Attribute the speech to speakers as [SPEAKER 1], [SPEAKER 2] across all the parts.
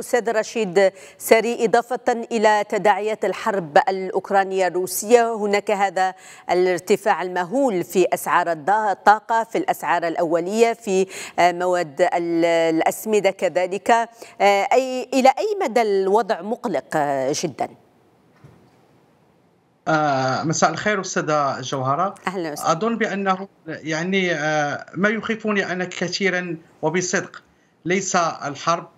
[SPEAKER 1] أستاذ رشيد ساري إضافة إلى تداعيات الحرب الأوكرانية الروسية هناك هذا الارتفاع المهول في أسعار الطاقة في الأسعار الأولية في مواد الأسمدة كذلك أي إلى أي مدى الوضع مقلق جدا؟ آه مساء الخير استاذة جوهرة أهلا أظن بأنه يعني آه ما يخيفني أنا كثيرا وبصدق ليس الحرب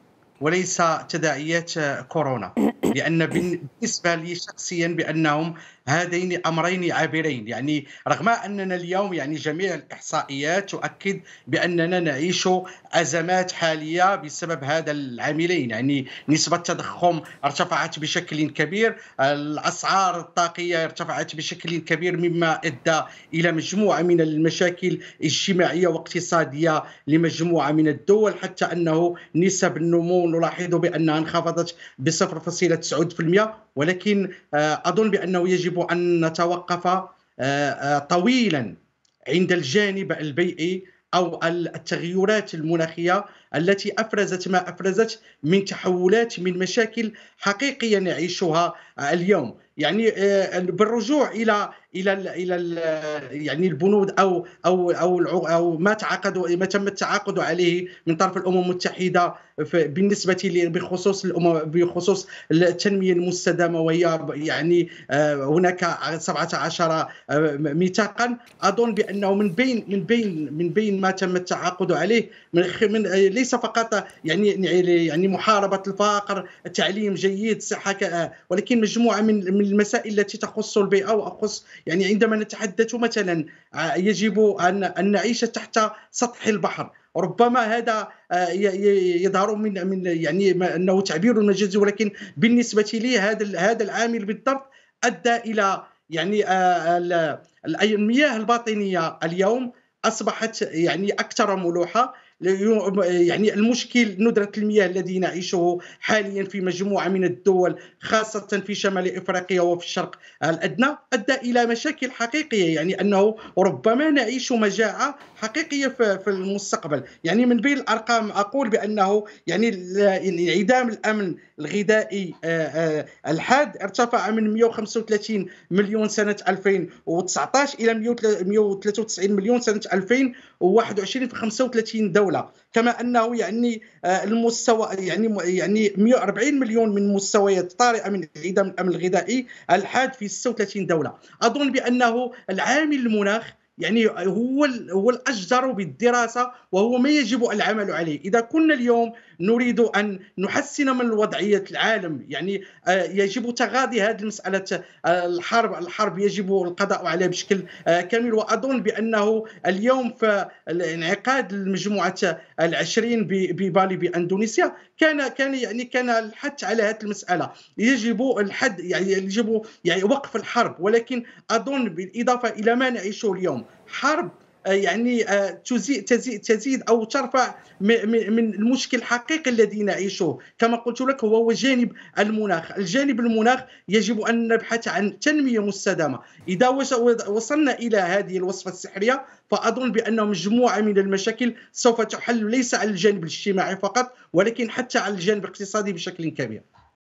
[SPEAKER 1] وليس تداعيات كورونا لان بالنسبه لي شخصيا بانهم هذين امرين عابرين يعني رغم اننا اليوم يعني جميع الاحصائيات تؤكد باننا نعيش ازمات حاليه بسبب هذا العاملين يعني نسبه التضخم ارتفعت بشكل كبير الاسعار الطاقيه ارتفعت بشكل كبير مما ادى الى مجموعه من المشاكل اجتماعيه واقتصاديه لمجموعه من الدول حتى انه نسب النمو نلاحظ بانها انخفضت ب 0.7 9% ولكن آه، اظن بانه يجب ان نتوقف آه، آه، طويلا عند الجانب البيئي او التغيرات المناخيه التي افرزت ما افرزت من تحولات من مشاكل حقيقيه نعيشها اليوم يعني آه، بالرجوع الى الى الى يعني البنود او او او او ما تعاقدوا ما تم التعاقد عليه من طرف الامم المتحده بالنسبه بخصوص الامم بخصوص التنميه المستدامه وهي يعني آه، هناك 17 آه، ميثاقا اظن بانه من بين من بين من بين ما تم التعاقد عليه من ليس فقط يعني،, يعني يعني محاربه الفقر تعليم جيد صحه ولكن مجموعه من المسائل التي تخص البيئه واخص يعني عندما نتحدث مثلا آه، يجب ان ان نعيش تحت سطح البحر ربما هذا آه، يظهر من من يعني انه تعبير مجازي ولكن بالنسبه لي هذا هذا العامل بالضبط ادى الى يعني المياه الباطنيه اليوم اصبحت يعني اكثر ملوحه يعني المشكل ندرة المياه الذي نعيشه حاليا في مجموعة من الدول خاصة في شمال إفريقيا وفي الشرق الأدنى أدى إلى مشاكل حقيقية يعني أنه ربما نعيش مجاعة حقيقية في المستقبل يعني من بين الأرقام أقول بأنه يعني انعدام الأمن الغذائي آه، آه، الحاد ارتفع من 135 مليون سنة 2019 إلى 193 مليون سنة 2021 في 35 دولة الدوله كما انه يعني آه، المستوى يعني يعني 140 مليون من مستويات طارئه من عدم الامن الغذائي الحاد في 36 دوله اظن بانه العامل المناخ يعني هو هو الاجدر بالدراسه وهو ما يجب العمل عليه اذا كنا اليوم نريد ان نحسن من وضعيه العالم يعني آه، يجب تغاضي هذه المساله آه، الحرب الحرب يجب القضاء عليها بشكل آه، كامل واظن بانه اليوم انعقاد المجموعه العشرين ببالي باندونيسيا كان كان يعني كان الحث على هذه المساله يجب الحد يعني يجب يعني وقف الحرب ولكن اظن بالاضافه الى ما نعيشه اليوم حرب آه، يعني آه، تزيد تزيد او ترفع من المشكل الحقيقي الذي نعيشه كما قلت لك هو جانب المناخ الجانب المناخ يجب ان نبحث عن تنميه مستدامه اذا وصلنا الى هذه الوصفه السحريه فاظن بان مجموعه من المشاكل سوف تحل ليس على الجانب الاجتماعي فقط ولكن حتى على الجانب الاقتصادي بشكل كبير